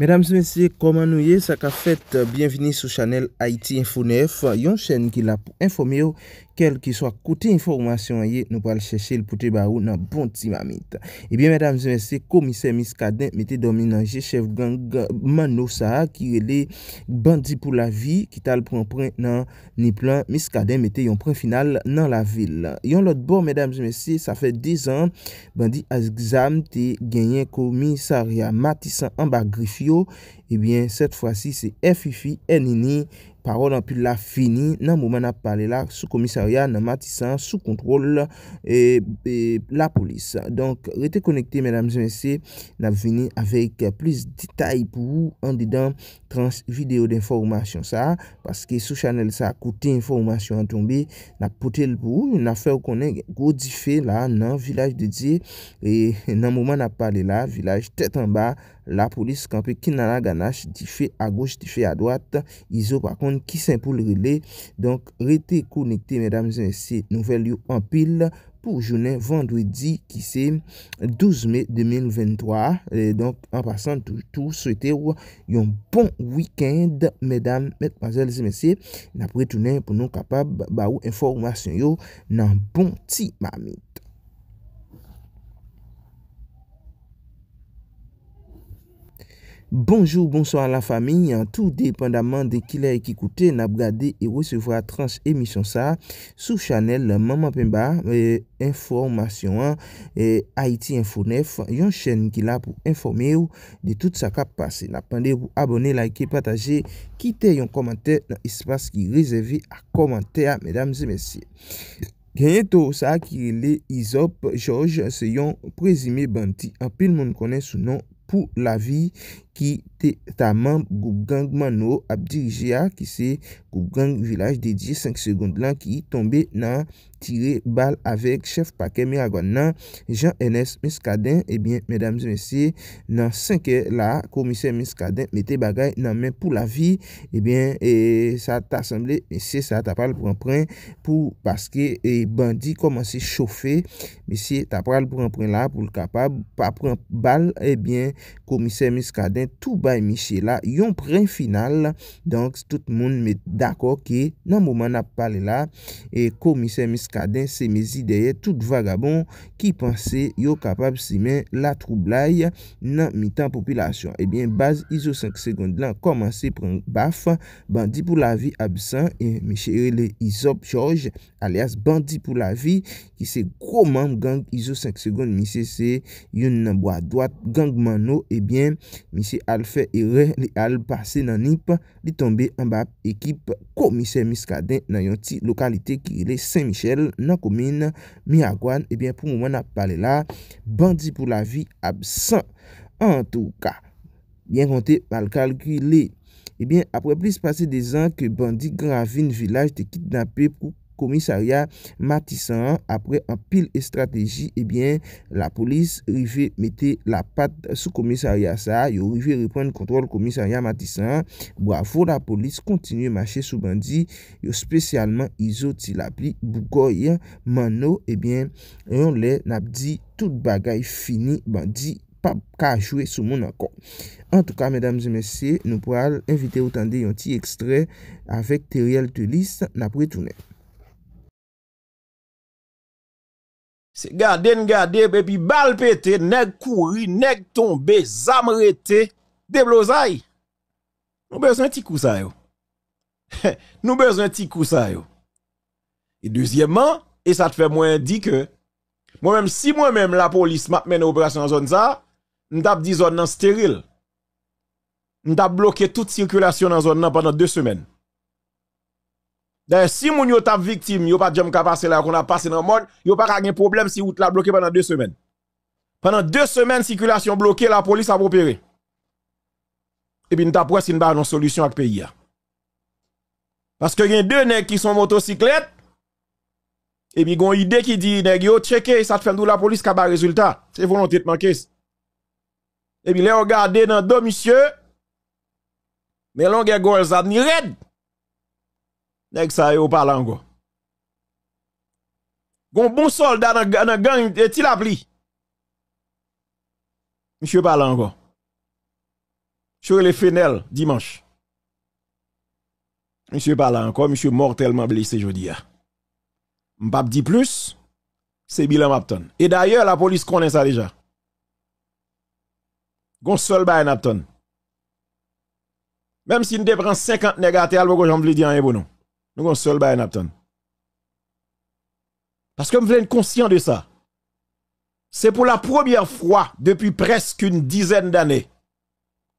Mèdames et mèdames, koma nou ye? Saka fèt, euh, bienveni sou chanel Haiti Info 9. Yon chèn ki la pou informe yo kel ki so akoute informasyon ye, nou pal chèche l pou te barou nan bon timamit. Ebyè eh mèdames et mèdames komise miskaden, mette domine euh, nan jèchev gang Manousa ki yon le bandi pou la vi ki tal pran pran nan miskaden, mette yon pran final nan la vil. Yon lot bon mèdames et mèdames sa fè dez an, bandi az gzam te genyen komi sa ria matisan an bagrif yo apoio Ebyen, set fwa si, se fifi enini, parol anpil la fini, nan mouman ap pale la, sou komisaryan nan matisan, sou kontrol e, e, la polis. Donk, rete konekte, menam zemese, la vini avek plis detay pou an di dan trans video den formasyon sa, paske sou chanel sa akote informasyon an tonbi, la pote l pou, na fe w konen gwo di fe la nan vilaj de di, e nan mouman ap pale la, vilaj tetan ba, la polis kanpe kinan la gana. Nache di fe a goche, di fe a doate. Izo bakon ki se impoule rile. Donk rete konekte, medam zemese, nouvel yo anpil pou jounen vendredi ki se 12 me 2023. Donk anpasan toutou, souete yo yon bon wikend, medam, metmazel, zemese. Na pou etounen pou nou kapab ba ou informasyon yo nan bon ti mamite. Bonjour, bonsoir la famille, tout dépendamment de qui l'a écouté, n'abgadez et recevez la tranche émission sa sous chanel Mamapemba, euh, Informasyon, Haiti Info 9, yon chène qui l'a pou informer ou de tout sa cap passe. N'abgadez ou abonnez, likez, partagez, quittez yon komentaire, l'espace qui est réservé à komentaires, mesdames et messieurs. Gagnéto sa, Kirile, Isob, Georges, Seyon, Prezime, Banti, apil moun konen sou nom, pour la vie qui Taman Gugang Mano Abdirija, ki se Gugang Vilaj de 10, 5 seconde la, ki tombe nan tire bal avek chef pa kemi agon nan Jean-Henès Miskaden, e bien mesdames et messieurs, nan 5 la, komiser Miskaden, mette bagay nan men pou la vi, e bien e sa tasemble, messieurs, sa tapal pou en pren, pou, paske e bandi, koman se chofe messieurs, tapal pou en pren la, pou le kapab, pa pren bal, e bien komiser Miskaden, tou bas yon pren final donc tout moun met d'akor ki nan mouman ap pale la e komise miskaden se misi deye tout vagabon ki panse yo kapab simen la troublai nan mitan popilasyon ebyen baz iso 5 sekonde la komanse pren baf bandi pou la vi absen e myche le isop jorge alias bandi pou la vi ki se koman gang iso 5 sekonde misi se yon nan bo a doat gang mano ebyen misi alfe e re li al pase nan nip li tombe an bap ekip komise miskade nan yon ti lokalite ki le Saint-Michel nan komine Miyagwan. Ebyen eh pou mouman ap pale la, bandi pou la vi absen. En tou ka, yen konti mal kalkile. Ebyen eh apre pli se pase de zan ke bandi gravi n vilaj te kidnapi pou komise. komisarya Matisan apre an pil estrategi ebyen eh la polis rive mette la pat sou komisarya sa yo rive repon kontrol komisarya Matisan wavou la polis kontinye mache sou bandi yo spesyalman izotil api boukoy mano ebyen eh yon le napdi tout bagay fini bandi pap ka jwe sou moun ankon. En tout ka mesdames et messi nou poal evite ou tande yon ti ekstrey avèk teriel telis napri toune. C'est garder, garder, et puis balle pété, nèg courir, nèg tomber, zam déblosaille. Nous besoin de petit coup ça yo. Nous besoin de petit coup ça yo. Et deuxièmement, et ça te fait moins dire que moi-même si moi-même la police m'a mené opération dans zone ça, m't'a dit zone non stérile. avons bloqué toute circulation dans zone pendant deux semaines. D'ailleurs, si moun yo tap victime, yo pas jam ka passer là qu'on a passé dans monde yo pas de problème si vous la bloqué pendant deux semaines. Pendant deux semaines circulation bloquée, la police a opéré. Et puis nous t'a si une solution avec pays Parce que y a deux nèg qui sont motocyclettes et puis une idée qui dit nèg yo checker ça te fait la police pas de résultat. C'est volonté de manquer. Et puis là, regardé dans deux messieurs mais l'on gagne ni admirés. Nèg sa yo parle encore. Gon bon soldat dans e la gang et il a pli. Monsieur parle encore. Sur les Fenel dimanche. Monsieur parle encore, monsieur mortellement blessé jodi a. Hein. M'pap dire plus, c'est bilan Mapton. Et d'ailleurs la police connaît ça déjà. Gon seul bay Mapton. Même si nous prenons 50 négatifs, nous va jamais dire un hein, bon nom. Nous avons seul Parce que vous être conscient de ça. C'est pour la première fois depuis presque une dizaine d'années.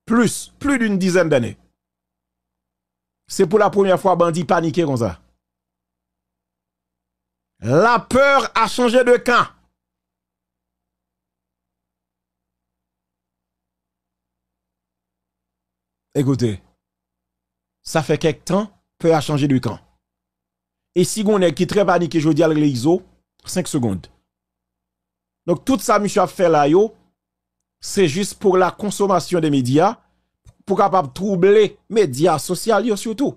Plus, plus d'une dizaine d'années. C'est pour la première fois bandit paniqué comme ça. La peur a changé de camp. Écoutez, ça fait quelque temps peut changer de camp. Et si on est qui très paniqué, je dis à l'ISO, 5 secondes. Donc tout ça, monsieur a fait là, c'est juste pour la consommation des médias, pour capable troubler les médias sociaux surtout,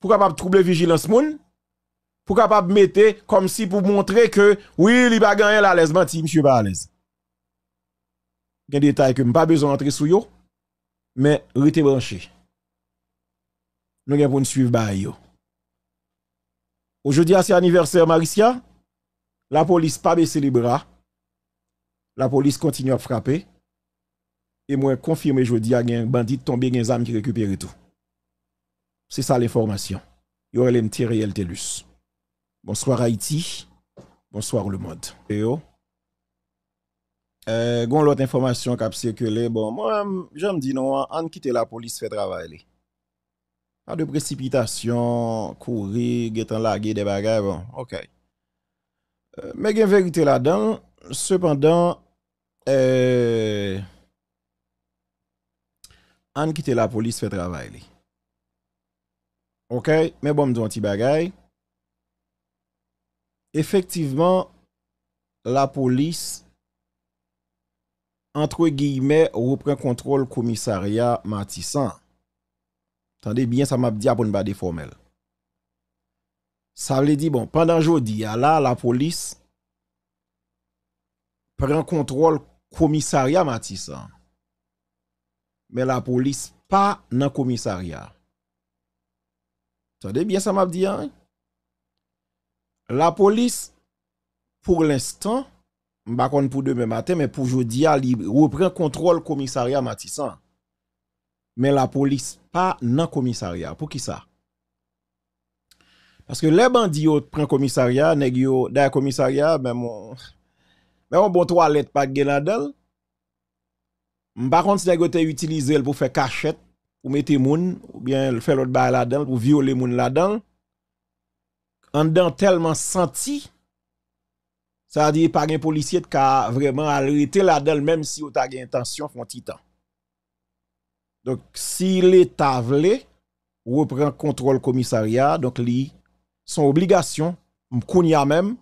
pour capable troubler vigilance moon, pour capable mettre comme si pour montrer que oui, il pas gagner à l'aise, monsieur pas à l'aise. Il y a des détails que je pas besoin d'entrer sous yo, mais restez branché nous avons pour suivre bah, Aujourd'hui, c'est de Marissia. La police pas baissé les bras. La police continue à frapper. Et moi, confirme aujourd'hui, il y a un bandit tombé, il y a qui récupère tout. C'est ça l'information. Il y aurait l'MT Bonsoir Haïti. Bonsoir le monde. yo. Euh, information qui a circulé, bon, moi, je me dis non, on quitte la police fait travailler. A de presipitasyon, kouri, getan lage de bagay, bon, ok. Me gen verite la dan, sepandan, an kite la polis fe travay li. Ok, me bom diw an ti bagay. Efektivman, la polis, antre giyme, repren kontrol komisarya matisan. Attendez bien, ça m'a dit ah, pour ne pas déformer. Ça veut dire, bon, pendant jeudi, ah, là, la police prend contrôle commissariat Matissan. Hein. Mais la police pas dans commissariat. Attendez bien, ça m'a dit. Hein. La police, pour l'instant, je ne pour demain matin, mais pour jeudi, elle reprend contrôle commissariat Matissan. Hein mais la police pas dans commissariat. Pour qui ça? Parce que les bandits prennent commissariat, nèg yo dans commissariat, mais ils ont on bon toilette pas gen la dedans Par contre, si vous te utiliser pour faire cachette pour mettre moun ou bien faire l'autre bail là-dedans pour violer moun là-dedans. En dedans tellement senti ça veut dire par un policier qui a vraiment arrêté là-dedans même si on a intention font donc, si l'État veut reprend contrôle commissariat, donc lui, son obligation, a même,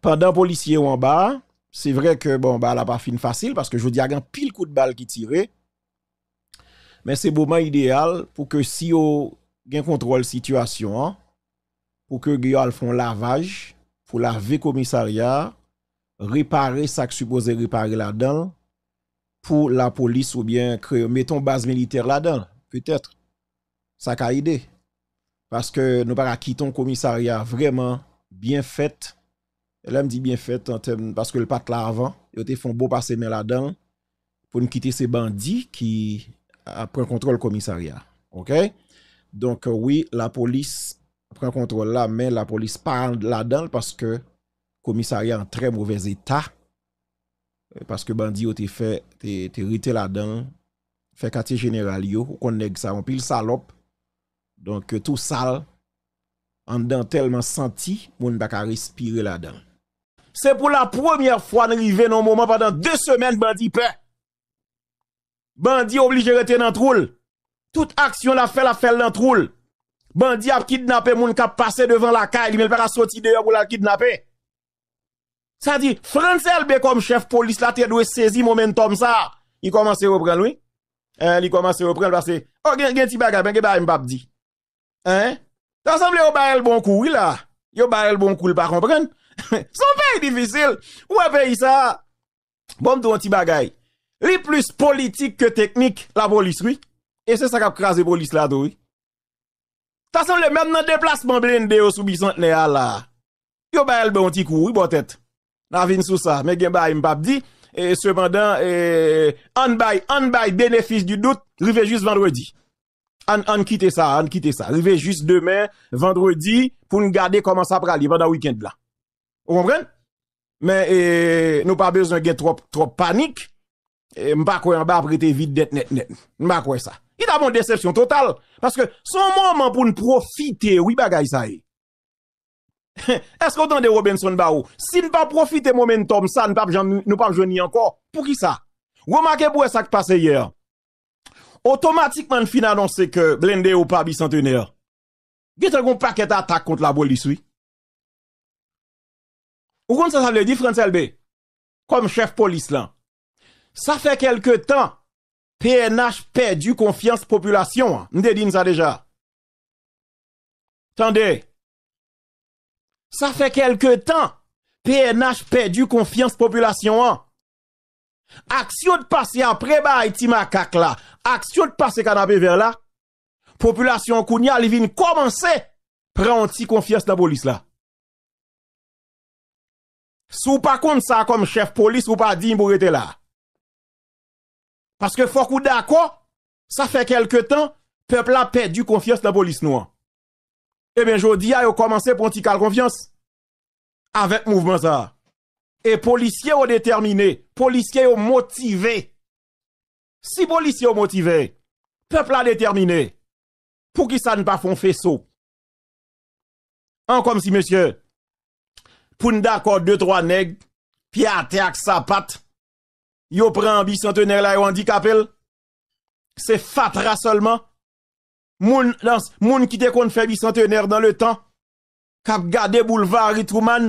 pendant policier ou en bas, c'est vrai que bon, bah, la pas fin facile parce que je dis, il y a un pile coup de balle qui tirait. Mais c'est le moment idéal pour que si on gain contrôle situation, hein, pour que Guillaume font lavage, pour laver commissariat, réparer ça que supposé réparer là-dedans pour la police ou bien créer, mettons base militaire là-dedans, peut-être. Ça a aidé. Parce que nous pas quitter un commissariat vraiment bien fait. Elle me dit bien fait en parce que le pas là avant, ils font beau passer mais là-dedans pour nous quitter ces bandits qui euh, prennent contrôle commissariat. OK? Donc euh, oui, la police prend contrôle là, mais la police parle là-dedans parce que commissariat en très mauvais état Paske bandi yo te fè, te rite la dan, fè kate jeneral yo, kon neg sa, anpil salop, donk euh, tout sal, an dan telman santi, moun baka respire la dan. Se pou la premier fwa nan rive nan mouman, padan de semen bandi pe, bandi oblige rete nan troul, tout aksyon la fel la fel nan troul, bandi ap kidnapè moun kap pase devan la kay, li men per asoti deyo pou la kidnapè. Sa di, fransel be kom chef polis la te do e sezi momentum sa. Li komanse repren lwi. Li komanse repren lwa se, O oh, gen ti bagay, ben ge bay mbap di. Hein? Tansan bon li yo bayel bon koui la. Yo bayel bon koui pa kompren. Son pe yi difisil. Ou e pe yi sa. Bon do yon ti bagay. Li plus politik ke teknik la polis rwi. E se sa kap krasi polis la do yi. Tansan li men nan deplasman belen de yo soubison tne a la. Yo bayel bon ti koui bo tèt. N'a vin sous ça, mais gen bay m'pap et cependant et on bay on bay bénéfice du doute, rive juste vendredi. On on quitter ça, on quitter ça. Rive juste demain vendredi pour nous garder comment ça aller pendant week-end là. Vous comprenez Mais e, nous pas besoin de trop trop panique. Et m'pa quoi en bas prêter vite net net. Mbakwe ça. Il a mon déception totale parce que son moment pour nous profiter oui bagaille ça. Esko tan de Robinson Barou Si nou pa profite momen tom sa Nou pa mjoni ankor Pou ki sa Woma ke pou esak pase yer Otomatikman fin anons se ke Blende ou pa bisantene Vite kon pak et atak kont la bol diswi O kon sa sa ble difrensel be Kom chef polis la Sa fe kelke tan PNHP du konfians popylasyon Nde din sa deja Tande Sa fe kelke tan, PNH pe du konfians populasyon an. Aksyon de pase apre ba iti makak la, aksyon de pase kan api ven la, populasyon kouni alivin komanse pre an ti konfians la polis la. Sou pa koun sa kom chef polis ou pa di mbo gete la. Paske fok ou da kwa, sa fe kelke tan, pepla pe du konfians la polis nou an. e ben jodi a yo komanse pou ti kal konfians, avek mouvment sa, e polisye yo determine, polisye yo motive, si polisye yo motive, pepl a determine, pou ki sa n pa fon feso, an kom si monsye, poun da kote 2-3 neg, pi a te ak sa pat, yo pren ambi sante neg la yo handi kapel, se fatra solman, Moun kite kon febi centenèr dan le tan Kak gade boulevar ritouman